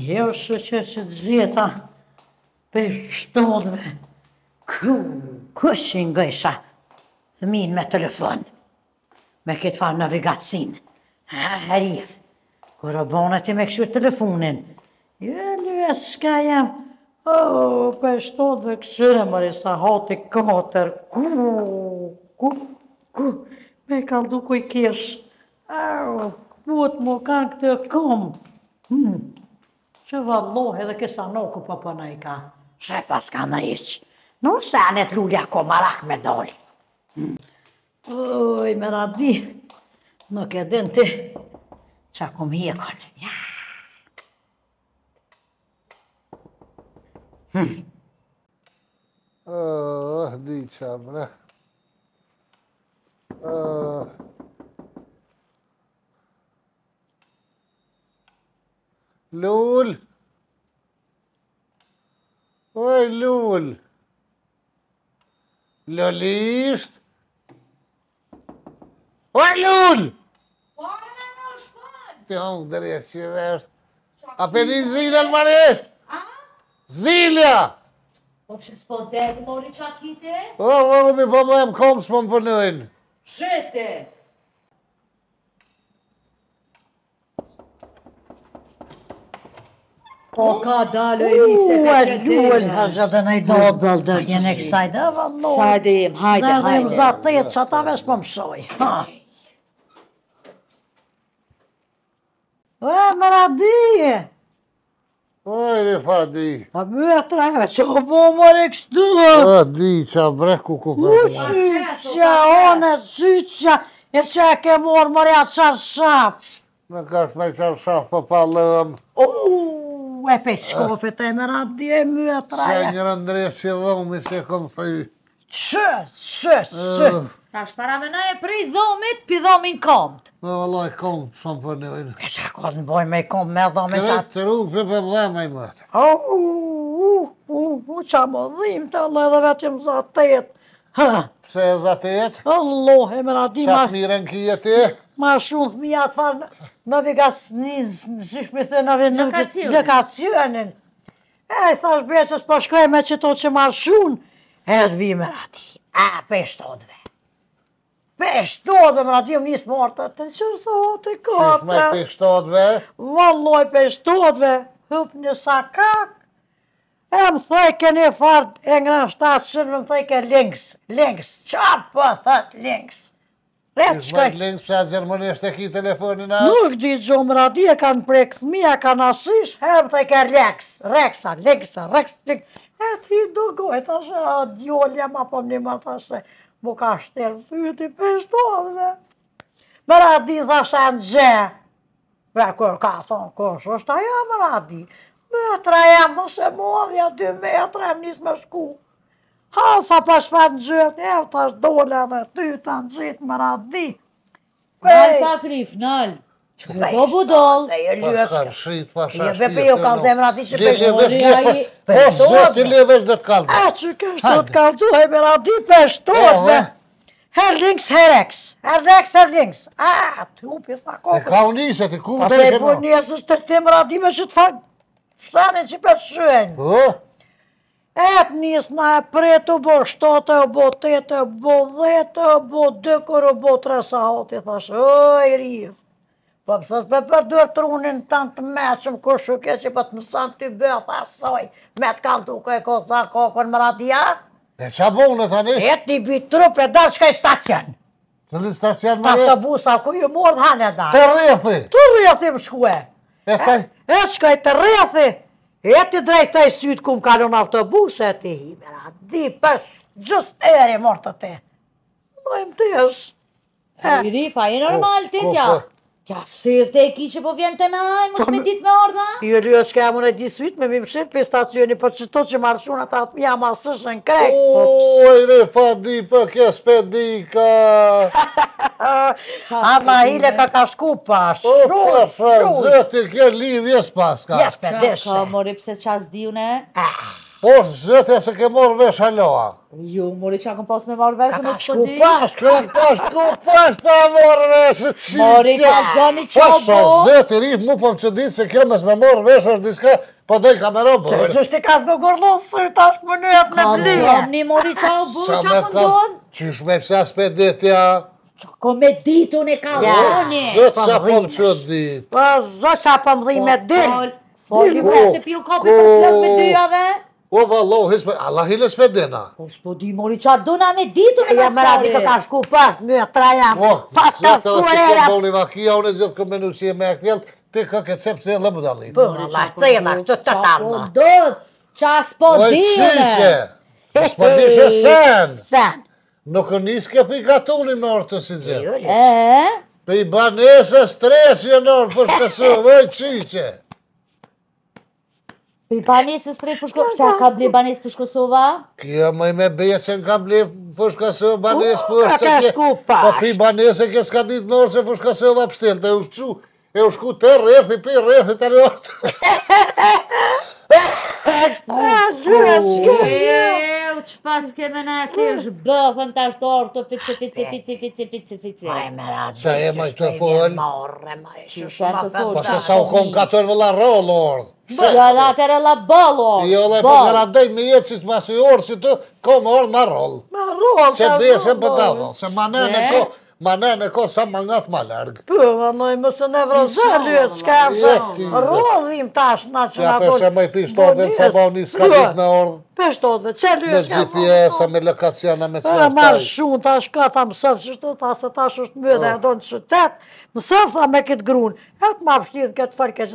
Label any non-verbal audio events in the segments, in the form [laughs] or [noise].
Jo shë që që të për shtodve. Kë që nga isha me telefon, me këtë farë navigacin. Ha, herjevë, kërë o bonë me këshu telefonin. Jo, në s'ka jam, o, për shtodve këshyre më risa hati këtër. Kë, kë, kë, me kaldu kuj kesh. Au, këpët më kanë këtë komë. Hmm që vallohe edhe kësa noku pa po përna po i ka. Shë pas ka në iqë, në se anet lullja ko marak me dollë. Oj, me radi, nuk e din ti, që akum i e Oh, di qabra. Oh. Lul. Oj, lul. Lullisht. Oj, lul. Pa, e Pion, dërje që vështë. A për një zilja në mërë? Zilja! Po mori qakite? O, o, mi për po më e më komë po ka dalë e një se me qëtë dhe e një se me qëtë dhe e një se me qëtë dhe e një kësaj dhe e vëllë Sa e dhe e hajde hajde Në edhe po e më zatë të që ta vesh po më shoj E më radi O, e re fa di A, më e të që ku po më re kështë duhe Fa di që a brek ku ku kërë U, që që që onë e që E ke morë më rea qarë shafë Në kash me qarë shafë për po pa lëvëm O e pesh shkofit e më ratë dje e mjë atë njërë ndrejë dhomi se kom fëjë. Qërë, qërë, qërë. Ta është parave e pri dhomit, pi dhomin komët. Me vëlloj komët, së më përnë e vëjnë. E që akor në boj me komët me dhomit qatë. të rrugë, pëpë për vëllë e me i mëtë. Uuu, uuu, uuu, qa më dhimë të allë edhe vetë jëmë Ha? Pse e zatë të jetë? Allohe, Qa të e? ma shumë thëmija të farë në vegasinë, në sysh me thënë, në vegasinë. Në E, i thash beqës, po shkoj me që to që ma shumë, e të vimër ati, a, peshtodve. Peshtodve, më ati, më njësë mërtë, të në qërë së hotë me peshtodve? Valoj, peshtodve, hëpë një sakak, e më thëj ke një farë, e ngrën shtatë shërë, më thëj ke links, links, qa për po thëtë links vetë shkoj. Nuk dhjetë shkoj. Nuk dhjetë shkoj. Nuk telefonin a? Nuk di shkoj. Nuk dhjetë shkoj. Nuk dhjetë shkoj. Nuk dhjetë shkoj. Nuk dhjetë shkoj. Nuk dhjetë shkoj. Nuk dhjetë shkoj. Nuk dhjetë shkoj. Nuk dhjetë shkoj. Nuk dhjetë shkoj. Nuk më shkoj. Nuk dhjetë shkoj. Nuk dhjetë shkoj. Nuk dhjetë shkoj. Nuk Më shkoj. Nuk dhjetë shkoj. Nuk dhjetë shkoj. Nuk dhjetë shkoj. Nuk dhjetë shkoj. Nuk dhjetë shkoj. Nuk dhjetë dy Nuk dhjetë njësë Nuk dhjetë Ha, sa pa shfat në gjithë, e, ta është dole edhe ty, ta në gjithë më radhë di. Në alë pa krif, në alë. Po bu dollë, pa shka në shri, pa shka në shri, pa shka në shri, pa shka në shri, pa Po në shri, pa shka në në shri, pa shka në shri, pa shka në shri, pa shka në shri, pa Herlings, Herex, Herex, Herlings, a, të u pisa kokë. E ka unë isë, e ku të e këma. Pa të e bu njësës të këtim që të fanë, që për shuenë. Po? E të njësë në e pretë, bo shtate, bo tete, bo dhete, bo dëkër, bo tre sahati, thashë, oj, i rizë. Po pësës për për duër të runin të në të meqëm, ku shuke që për po të mësën të i bëhë, thashë, me të kanë duke, ko sa kokën më radia. E që a në thani? E të i bëjë trupë, e dalë që ka i stacion. Që dhe stacion më e? Pa të busa, ku ju mërë hanë e dalë. Të rrethi? Të rejë më shkue. E të rejë E ti drejta i sytë ku më kalon autobusë, e ti hibera, Di përës, gjusë të ere mërë të te. Dojmë të jesh. E rifa, e normal të tja. Ja, syfte e ki që po vjen të naj, po, më shme dit me ordha? Jo, rjo, që ka jam unë e me mi shifë për stacioni, për po që to që marshuna ta të mja masëshën krek. O, e re, fa di, për po, kja spedika. A, ma hile ka ka shku pas, shru, shru. O, fra, zëti, kja lidhjes pas ka. Ja, spedeshe. Ka, mori, pëse qas di une? Ah. Po, zëtë e se ke morë vesh aloha. Ju, mori që akëm pas me morë vesh e me të shkodin. Ka ka shku pas, ka ka shku pas ta morë vesh e të shkodin. Mori që akë që obo. Po, zëtë i rihë mu për që ditë se kjo mes me morë vesh është diska, po doj kamerom për. Po. Që që është i ka në gordonë, së të ashtë më nëjët me vli. Ka në një mori që obo, që akëm po dhonë. Që shme pësa s'pe Që Ko me ditë unë e ka dhonë. Zëtë që akëm po që ditë. O, ba, Allah, hispe, Allah, hispe dina. O, po, s'po di, mori, qa duna me ditu me nështë pare. E, mërati, ka shku pashtë, në e tra jam. O, zëtë dhe që këmë boli vakia, unë e gjithë këmë në usie me e kvjellë, ti ka këtë sepë që e lëmë dalit. Bërë, po, Allah, të e nga, po këtë të talma. Qa po dëdë, qa s'po di, me. O, e që, s'po di, që sen. Sen. Nuk njës ke i katuni në orë të si jo, gjithë. Jo. E, e, jo [laughs] e. Pi banese Për i banesës prej përshkosovë, që a ka blej banesë përshkosova? Kja më i me beje që në ka blej përshkosovë, banesë përshkosovë, po që për i banesë e kje s'ka ditë nërë që përshkosovë apështelë, dhe u shku, e u shku të rrethi, për i rreth, të A, zhura, shku! E, u që pas keme në ati mm. është bëhën të ashtë orë të fici, fici, fici, fici, fici, fici. A, e me që e morë, të që e me të me të që e me të fëllë, të e Shë jo, po nga dhe atër e la balo orë. Jo, le, për nga dhej me jetë si të masu i orë që të, komë orë marrollë. Marrollë, ka rrollë. Se besën për të avonë, se manërën e kohë ma ne në kohë sa nga të ma largë? Po, ma noj, mësë në vrozëllu e s'ka zë, Rodhim tash në që nga kohë. Ja, për me i pishtotve, sa ba një s'ka dit në orë. Pishtotve, që lërgë s'ka zë. Me GPS-a, me lokaciona, me s'ka taj? Ma shumë, tash ka më mësëf, që shtu ta se tash është mëdhe, e do në qëtet, mësëf tha me këtë grunë. E të ma pështinë këtë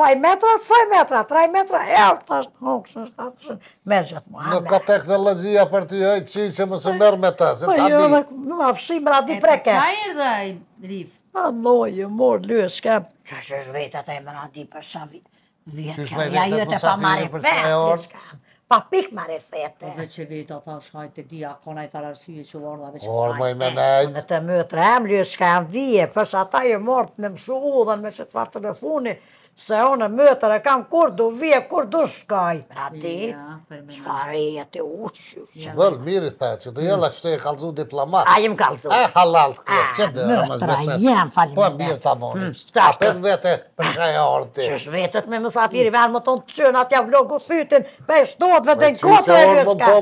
2 metra, metra, 3 metra, atë Nuk ka teknologjia për t'i hajtë qi që mësë mërë me ta, Ma fshi më rati preke. E për qa i Rif? A lojë, mor, lue, shkem. Qa atë e më di për sa vit? Vjetë ja ju te pa mare vetë, shkem. Pa pik mare fete. Dhe që vetë atë është hajtë të dija, kona i thararësye që vorë dhe veç kajtë. Orë mëj me Në te më të remë, vije, përsa ta i mërë me mësu dhe me se të farë telefoni, se onë mëtër e kam kur du vje, kur du shkaj. Pra ti, shfareja të uqë. Shëvëll, mirë i thaj, që dhe jela shtu e kalzu diplomat. A jem kalzu. A halal të kërë, që më rëmës besës. Mëtëra, jem falim. Po, mirë të amonim. Hmm, a për vete për shaj e orë ti. Që vetët me mësafiri, verë më tonë të qënë, atja vlogu thytin, pe shtot dhe dhe në kote e rëshka. Po, po,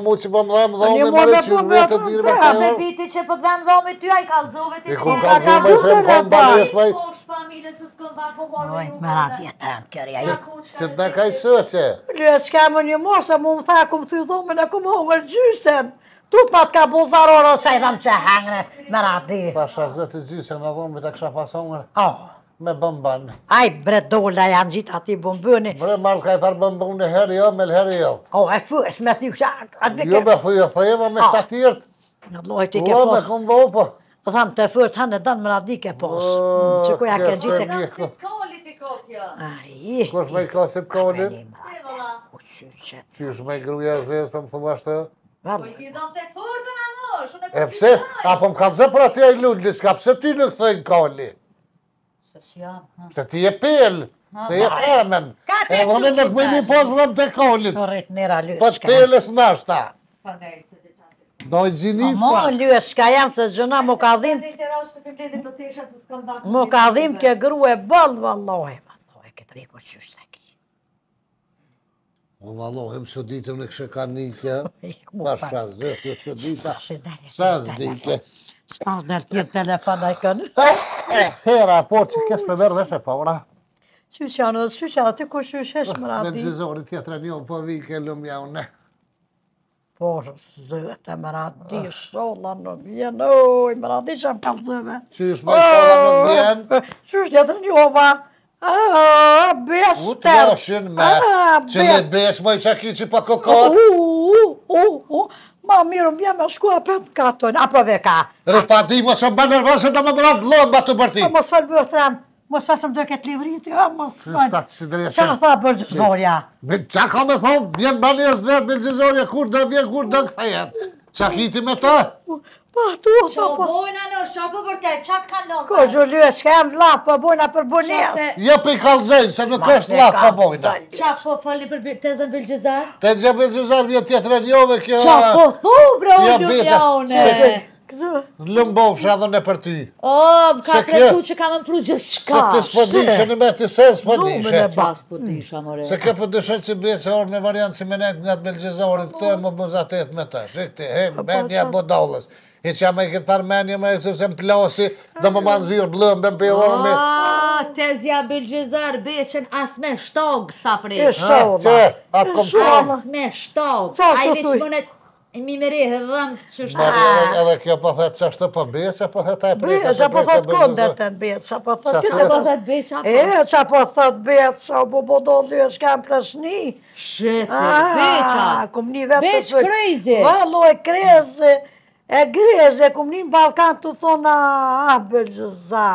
me që po dhe një tramë kërë, ja Se të në kaj sëqe? Lë, s'ka më një mosë, mu më tha, ku më thuj dhomë, në ku më hungë në gjysën. Tu të ka buzdar orë, që i dhamë që hangre, më radi. Pasha zëtë gjysën, në dhomë, të kësha pasha hungër? Oh. Me bëmban. Aj, bre, dola janë gjitë ati bëmbëni. Bre, marrë ka i farë bëmbëni herë jo, me herë jo. O, e fësh, me thuj këtë atë vike. Jo, me thuj, e me statirt. Në loj ti ke posë. Lo, me këmë bëmbë. Dhanë të fërë, të hanë e danë më radike posë. Që kuja ke gjitë e këtë. Ai. Kur vaj klasë të kohën. Ai U çuçë. Ti u shmej gruaja zëz pa po më thua ashtë. Po ti dëm të fortën anë, shumë e. E pse? Apo më kanë për atë ai lul disk, pse ti nuk thën kohën? Se si jam. Se ti je pel. Se je hermen. E vonë në kuimi pozëm të kolit. Po rit nera lysh. Po pelës nashta. Po ndaj. Dojtë gjinë po, pa. Ma më lue, shka jam se gjëna, më ka dhim... Më ka dhim ke gru e bëllë, vallohi. Më dojë këtë riko qështë të ki. Më vallohi, më së ditëm në këshë [laughs] ka një kja. Ka shë kjo së ditëm. Sa së ditëm. Sa në të tjenë telefon a i kënë. Hera, po që kësë me mërë dhe shë pa ora. Qështë janë, qështë janë, ku qështë shë shë oh, rati. Me në gjëzori një, po vike, unë. Po, dhe të më radi, ah. shola në vjenë, oj, më radi që më kalë dhe ah, ah, Që është më shola në vjenë? Që është jetë një ova? A, beshte! U të më shën me, që në beshte më i që kiqë i pa kokot? U, u, u, u, u, ma mirë më vjenë me shkua për të katojnë, apo dhe ka? Rëfati, më shumë bërë nërë vëzë, dhe më po, më blomba më më më më më më më më Mos fa se më doke të livrit, ja, mos fa. Qa tha për gjëzorja? Qa ka me thonë, vjen bani e zretë për gjëzorja, kur dhe vjen, kur dhe këta jetë. Qa kiti me ta? Pa, po, tu, pa, pa. Qa bojna në është, për te, qa të kalonë? Ko, Gjullue, qa jam laf, pa po bojna për bonjes. Jo për i kalzejnë, se nuk është laf, pa bojna. Qa po fali për të zënë Bilgjizar? Të zënë Bilgjizar, një tjetër e kjo... Qa po thu, bro, Gjullue, jo, aone? Këzë? Lëmë bovë shë edhe në për ty. O, më ka të që ka më pru gjithë shka. Se të spodishë, në me të sen spodishë. Në me basë për po të shamore. Se ke për po dëshetë si bëjtë se orë me variantë si menetë nga të belgjezore, të e më bëzatet me të shikë të he, po, me një e bodollës. E që jam e këtë farë menje me e që se më plasi dhe më manzirë blëmë bëmë për i dhërë me. Tezja Belgezar beqen asme shtogë sa prej. E shalë, e shalë. Asme shtogë. E mi mere e dhëndë që është të... Edhe kjo po thëtë që është po bëjë, që po thëtë taj për e të bëjë, që po thëtë këndër të bëjë, që po thëtë këtë që po thëtë bëjë, që po thëtë E, që po thëtë bëjë, që po thëtë bëjë, që ka më prasni. Shëtë, beqa, ah, beqë krejzë. Ba, lo e krejzë, e grejzë, e kumë një në Balkan të thonë a ah, bëgjëzë.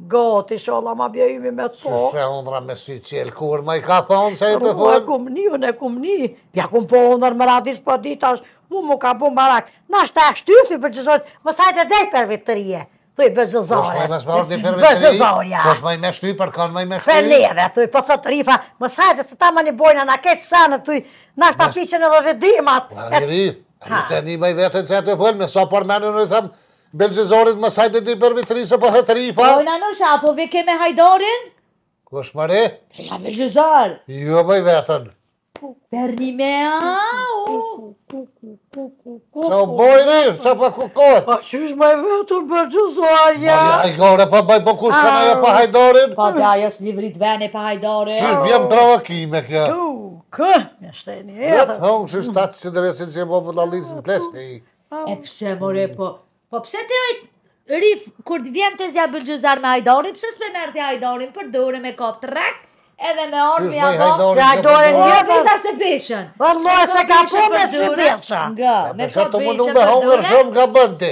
Gati, shala ma bje imi me të po. Që shë ondra me si qelë, kur me i ka thonë se i të fërë? Rua e kumë një, unë e kumë një. Pja kumë po ondër më radis për po ditash, mu mu ka bu më rak. Na shta e shtyrti për që shëtë, më sajtë e dhej për vitërije. Thuj, për zëzores. Për zëzores. Për zëzores. i me shty, për kanë me i me shty. Për neve, thuj, për po thë të rifa. Më sajtë, se ta ma një bojna, na Belgjëzorit më sajtë e di për vitrisë për hëtërifa? Jo, në në shë, apo veke me hajdorin? Kësh mëre? nga Belgjëzor! Jo, bëj vetën. Berni me a, u! Sa u bojni, sa për po kukot? A qysh po bëj vetën, Belgjëzor, ja? Ma jajgore, pa bëj për kush për jo për hajdorin? Pa po, bëja, një livrit vene për hajdorin. Qysh bëjmë provokime kjo? Kë, me shteni, jo, e? Në në shështatë si dresin që e bo për në plesni. E more, po... Po pëse të ojtë rifë kur të vjenë të zja me hajdorin, pëse s'pe mërë të hajdorin për dure me kopë të rekë, edhe me orë me hajdorin dhe hajdorin një vita se pishën. Për se ka po me së përqa. Nga, me ka pishën për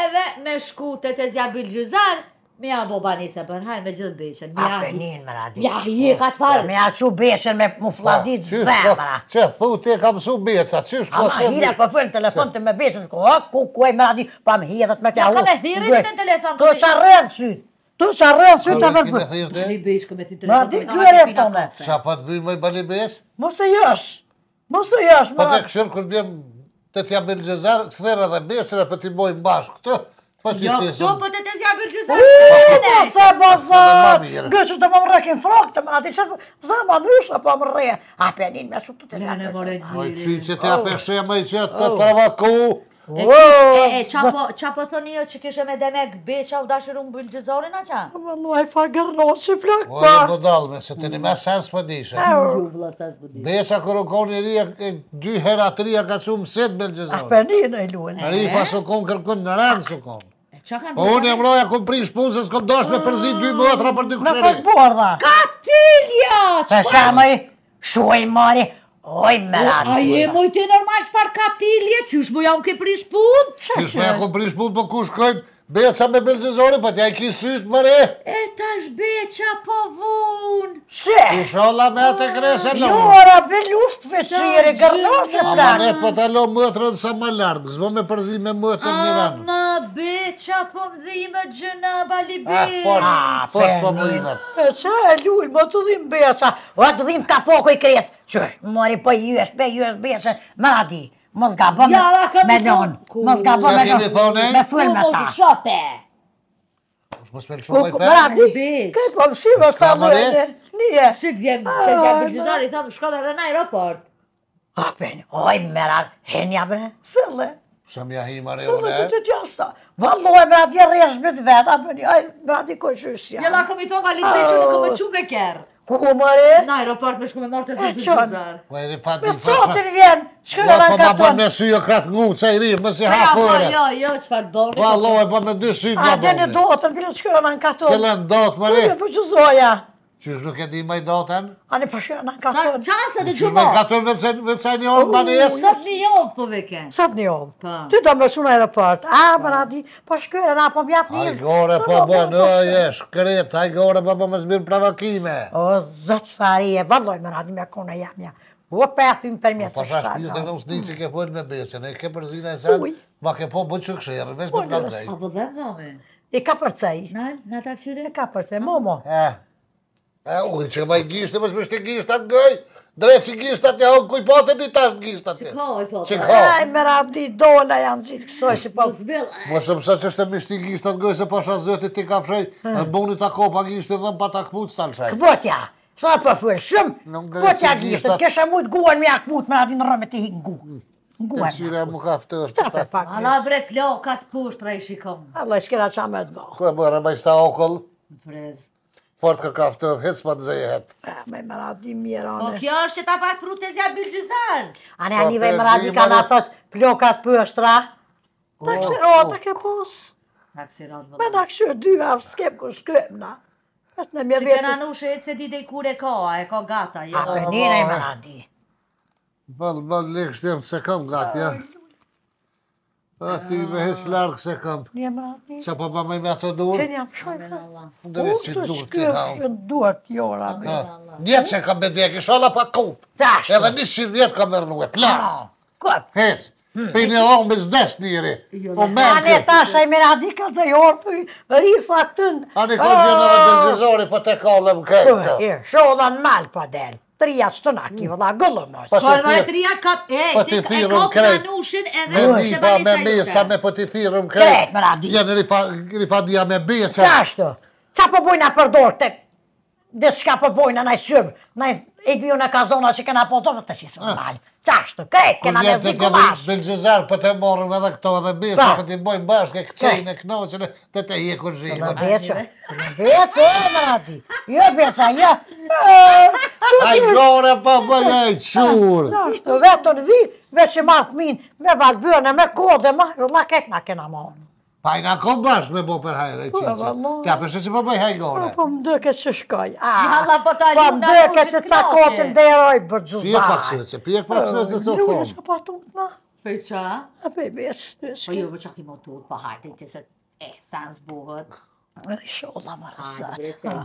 Edhe me shku të të zja bëllgjuzarë, Mi janë bo bani se për nëhajnë me gjithë beshen. A për njën më radit. Mi a hi ka të falë. Mi janë që beshen me mu fladit zemë. Që e thu ti ka më su beshen, që është po su A ma hi telefon të me beshen, ku ku ku e radit, pa më hi me tja u. Ja ka me thirin të telefon po të beshen. që rëmë sytë. Tu që arrejë asë të vërë për... Këllë e këllë të Ma di e me... Qa pa të me i Mosë e Mosë e jashë! Pa të këshërë kërë bëjmë të tja bëllë gjëzarë, së të të të të të të Jo, jo, po ti çesë. Jo, po, po, po të të zja për gjysë. Po sa baza. Gjysë të mam rrekin frok të më atë çfarë. Za madrusha po më rre. A penin me shumë të të zja. Po ti çe të më çe të provoku. E e, e, po, qa po, thoni jo që kishe me demek, be, u dashër unë bëllë gjëzorin a qa? Më lua e farë gërnosë që plak, po, pa. Jo, po, e më dalme, se të një sens për dishe. E, u ju sens për po dishe. Beqa kërë u koni ri, e dy hera të ka që më sitë bëllë gjëzorin. për një në i luën. A ri, pa së konë kërkën në rangë së konë. Po unë e mroja ku prish punë se s'ko dosh me përzi 2 mëtra për ah, dy kërëri. Me fëtë Katilja! Pesha me shuaj mari! Oi, marato! Ai, é muito normal farcar tilha, tio, os boião que é por isso puto. Isso é com por isso puto, para com os coitos. Bejët sa me belgjëzore, po t'ja i ki sytë mëre. E t'ash është bejët po vunë. Se? I sholla me atë e ah, kresën në vunë. Jora, be luftë veqyre, gërlozë e prakë. po me pëtë mëtërën sa më largë, gëzbo me përzi me mëtër në vanë. A ma qa po më dhime, gjëna bali bejët. A, por porë po më dhime. E sa e lullë, më të dhime bejët O, të dhime ka po i kresë. Qërë? Mori, po jësh, be jësh, be jësh, maradi. Mos gabo me non. Mos gabo me non. Eh? Me full me ta. Mos për shumë e për. Bravo, bi. Kaj po më shiva sa më e eh? në. një. Si të vjen, të gjemë ah, për gjithar i thamë, shkove rë në aeroport. A për, oj, mëra, henja bre. sëllë. le. Së më jahin marë e eh? unë. Së le të të tjasta. Vëllu e mëra, dje rrëshmet vetë, a për oj, mëra di kojë qështë janë. Jela, kom i thoma, li të që më këmë ah. qumë e kërë. Ku ku Na me shkume, me mërë të Po e rëpart me shku me Po me po, po. shku po me mërë të zërë. Po e Po e rëpart me shku të zërë. Po e rëpart me shku Po e rëpart me shku e rëpart me shku Po me shku me Po me e Po me të të të mërë e Po e është nuk e di majdaten? në pashera në ka thënë. Qasë dhe gjumon? Qysh me ka thënë me një orë në jesë? Sëtë një orë po veke. Sot një orë. Po po. Ty do më rësu në aeroport. A, më radi, po, po shkërën, na, po më japë njëzë. gore po bo, në e shkërët, ajgore, po po më zbirë provokime. O, zotë shfari e, valoj, më radi, me kone, jam, Ua për mjetë të shtarë. Po shpijet e në usnik që ke mm. fojnë me besën, e ke përzina e sen, ma ke po bëjtë që kësherë, vesh për të Po dhe dhe dhe dhe dhe dhe dhe dhe dhe momo. Eh. E u i që vaj gishti më shmi shti gishti atë gëj Drejtë si gishti atë një kuj patë e ti tash të atë Që kohë i patë? Që kohë? Aj me dola janë gjitë kësoj po- që po zbillë Më shumë sa që shte më shti gishti atë gëj se po shatë zëti ti ka frej, E boni ta ko pa gishti dhe më pa ta këpuc të shaj. Këpotja! Sa po fërë shumë? Këpotja gishti të kesha mujtë guan me a këpuc me a vinë rëme ti hikë ngu Këtësire më ka fëtër që ta pak njështë. Alla bre plo, të pushtra i shikom. Alla i shkira qa me të bëhë. Kërë bërë, bëjsta okëllë. Në prezë fort ka kaftë, hecë pa të zëjëhet. Ah, me më radi mirane. Po kjo është që ta pa prutezja bëllgjëzën. Anë po, ani vej më radi ka në thot, plokat për po, po. është ra. Ta kështë rota ke posë. Me në kështë dy, avë s'kem kërë shkëm na. Êshtë në mjë vetë. Që këna nushë e cë dide i kure ka, e ka gata. Jo? A për nire i më radi. Bëllë, bëllë, lekështë jemë se kam gata, ja. A ti me hes largë se kam. Një më rapi. Qa po pa me me ato duhet? Kënë jam shoj Në dhe që duhet të halë. Në duhet të jora. Njetë se kam me djek, isho la pa kupë. Tashtë. Edhe një si djetë kam ah, hmm. me rënue, plas. Kët. Hes. për një rëmë me zdes njëri. Po me në këtë. Ane tashaj me radi ka të jorë për rifa këtën. Ane ka ah. gjënë në gjëzori, po te kallëm këtë. Shodha në malë pa po delë trija stonaki, vëlla, gëllë mos. po me trija kapë, e, po ti thirëm krejt. Me miba, me misa, me po ti thirëm krejt. Këtë, mëra, dhjë. Jënë rifadija me bica. Qa ashtu? Qa po bojna përdojtë? Dhe shka po bojna, na i qëmë, E këmi unë e ka zona që këna pozdo, dhe të shisë në ah. valjë. Qa është të kretë, këna me bashkë. Këmë të për të morëm edhe këto dhe bësë, për të bojmë bashkë, këtë e knoqënë, dhe të hjeku në zhjimë. Dhe bëqë, dhe bëqë, dhe bëqë, dhe bëqë, dhe bëqë, dhe bëqë, dhe bëqë, dhe bëqë, dhe bëqë, dhe bëqë, dhe bëqë, dhe bëqë, dhe bëqë, dhe bëqë, dhe bëqë, dhe bëqë, dhe bëqë, dhe bëqë, dhe Pa i nga kom bash me bo për hajre e qinë. Te apeshe që pa bëj hajgore. Po më dëke që shkoj. Po më dëke që ta kotin dhe e për gjuzaj. Pijek pak së që, pijek pak së që së thonë. Ljurë që pa të më. Për A për i bërë që të shkoj. Po ju për që kimo të urë, po i që se e sanë zbohët. E shola më rësat.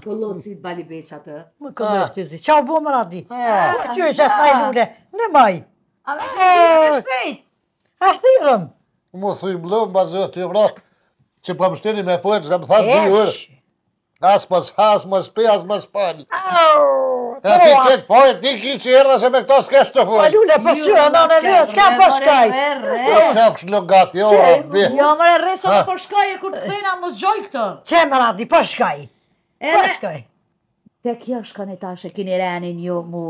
Këllon si të bali beqa atë. Më këllon si të zi. Qa u bo më radi. Që e që e fajlule. Në maj. A thyrëm. Më thuj blëmë, ba zë, jo, të vratë, që pa po mështeni me fërë, që ka më thatë dy ure. Asë më shpe, asë më shpe, asë më shpani. E ti këtë fërë, ti këtë që i dhe se me këto s'kesh të fërë. Palune, po që, anë në lë, s'ka po shkaj. Që e që fërë shlo jo, a bi. Jo, më re, resë po shkaj e kur të fejna më zgjoj këto. Që më radi, po shkaj. shkaj. Te kjo shkone e kini renin ju mu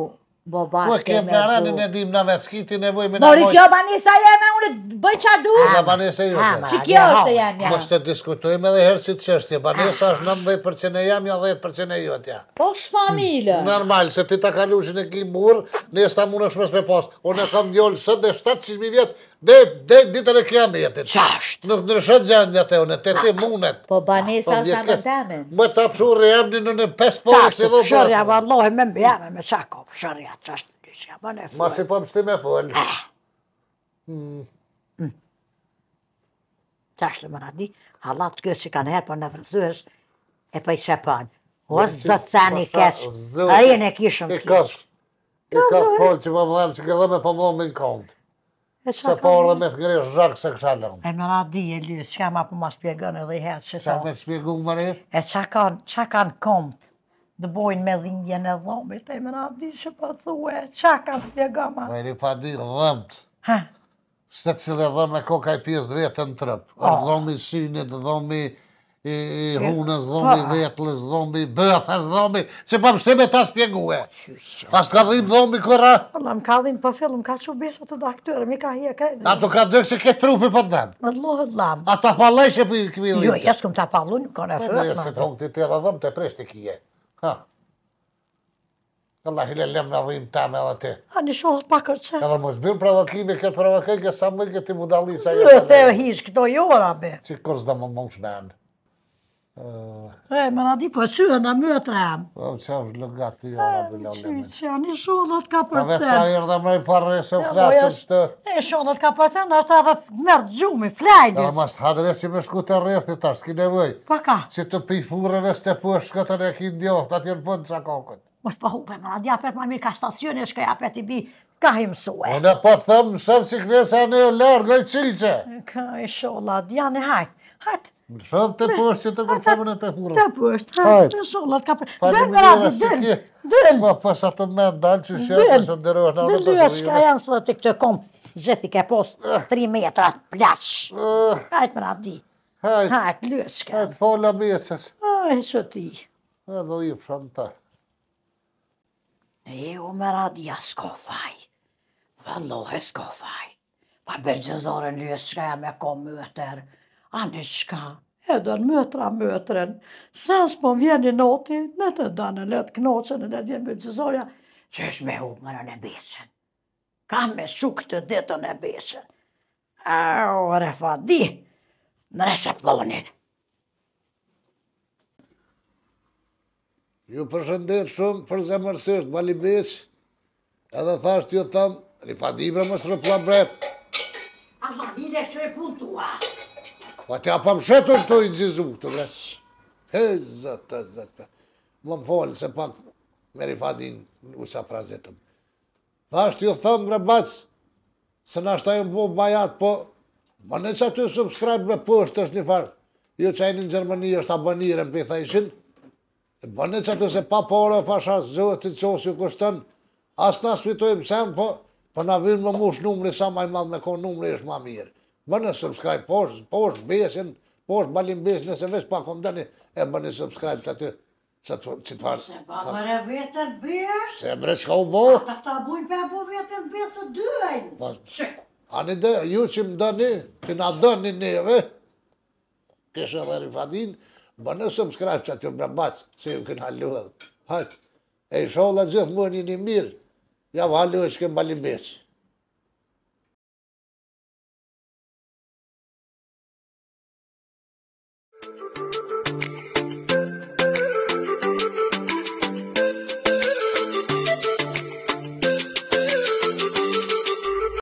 Bo bashkë me du. Po, kemë në aranin e dim në veckiti, nevoj me në mojtë. Mori kjo banisa jeme, unë bëj qa du. Në banisa ju. Që kjo është jam, ja. Mështë të diskutujme dhe herë si të qështje. Banisa është 90% e jam, ja 10% e jotë, ja. Po, familë. Hmm, normal, se ti ta kalushin e ki burë, në jesë ta mune shmës me posë. Unë e kam gjollë sëtë dhe 700.000 vjetë, Dhe ditër e dhe kja po, po, me Qasht? Nuk në shët gjenë unë, ateo në të Po banes ashtë në në Më po ah. hmm. Hmm. të apshur e jam një në në pes e si do bërë. Qasht, qasht, vallohi me qasht, qasht, qasht, qasht, qasht, qasht, qasht, qasht, qasht, qasht, qasht, qasht, qasht, po qasht, qasht, qasht, qasht, qasht, më qasht, qasht, qasht, qasht, që kanë herë, qasht, në qasht, e qasht, i qepanë. qasht, qasht, të qasht, qasht, qasht, qasht, qasht, Se po me të gresh zhakë se kësha lëmë. E me nga di e lirë, që jam apu ma shpjegën edhe i hetë që ta. Qa me shpjegu, më rrë? E qa kanë komët, dë bojnë me dhimbje e dhomit, e me nga di që po të thue, qa kanë spjegën ma. Me pa di dhëmët. Ha? Se cilë e dhëmë e ka i pjesë vetë në trëpë. Po. Dhëmë i synit, dhëmë i i hunës dhombi, po. vetëlës dhombi, bëthës dhombi, që pa mështë ta spjegue. A po, s'ka dhim dhombi kërra? Alla, më ka dhim për po më ka që besa ato da këtërë, mi ka hi kërë. A të ka dhëkë që ke trupi për dhemë? Më të A të apalaj që për këmi lintë? Jo, jesë këm të apalun, më kërë e fërë. Jo, jesë të të të të dhëmë të preshtë të kje. Allah, hile lem në dhim të me dhe A në shohë jo, të pakër Edhe më zbirë provokimi, këtë provokimi, kësë Zë te hishë, këto jo be. Që kërës dhe më më E, më në di për syë në mëtra jam. O, që është lë gatë i ora, bilo lëme. Që janë i shodhët ka për cënë. A vetë i rëdhe më i parë se u flasën po, së të... E, shodhët ka për cënë, është edhe mërë gjumi, flajlis. A, mas të hadre si me shku të rrethit, ta s'ki nevoj. Pa ka? Si të pifurën e s'te po është këtën e ki ndjohë, ta t'jën pëndë qa kokët. Mos pa po hupe, më në di apet ma ka stacioni, e ka apet i bi ka i mësue. Në po thëmë, sëmë si kënesa në e lërgë, në i cilqe. Ka i shola, djani, hajtë, hajtë, Shëmë të poshtë që të kërcemën e të hurën. Të poshtë, ha, të shollat ka për... Dërë më radhe, dërë, dërë. Po, po, sa të me ndalë që shemë, po se ndërëve në në përshë. Dërë, shka janë së të këtë kom, gjithi ke posë, äh. tri metra të plaqë. Hajtë më radhe, di. Hajtë. Hajtë, lësë shka. Hajtë, fola meqës. Hajtë, së ti. Hajtë, dhe i fëmë ta. E, o më radhe, ja s'ko faj. Vallohe s'ko faj. Pa bërgjëzore lësë shka ja me kom më tërë. a në shka, edhe në mëtra mëtren, sa së po vjeni noti, në të danë në letë knoqën, në letë vjenë bëtësorja, që është me u mërë në beqen, kam me shukë të detën e beqen, a o refa di, në reseplonin. Ju përshëndet shumë për zemërsisht, Bali Beq, edhe thashtë ju thamë, Rifat më shërë brep. Allah, hile shërë pun tua. Allah, pun tua. Po pa të apam shetur të i gjizu të vres. He, zëtë, zëtë, zëtë. Më më folë se pak me rifadin u sa prazetëm. Dhe ashtë ju thëmë bre bacë, se në ashtë ta bajatë, po më në që aty subscribe me pështë është një farë. Jo që ajinë në Gjermëni është abonirë në pitha ishin. Më në që aty se pa pola, pa shashë, zëtë të qosë ju kështën, Asë në asë sem, po, po në avinë më mushë numri sa maj madhë me konë numri, është ma mirë. Bënë subscribe, posh, posh, besin, posh, balin bes, nëse vesh pa kom dani, e bënë subscribe të aty. Se të Se pa mëre vetën bërë... Se mëre që ka u bërë. Ata ta bujnë për e bo vetën bërë se dyajnë... Pa... Po, që? Ani dhe, ju që më dëni, që në dëni neve, kështë edhe rifadin, bënë subscribe që atyë më bëtë, se ju kënë halu Hajt, e i shohë dhe gjithë mëni një mirë, ja vë halu që kënë balin besë.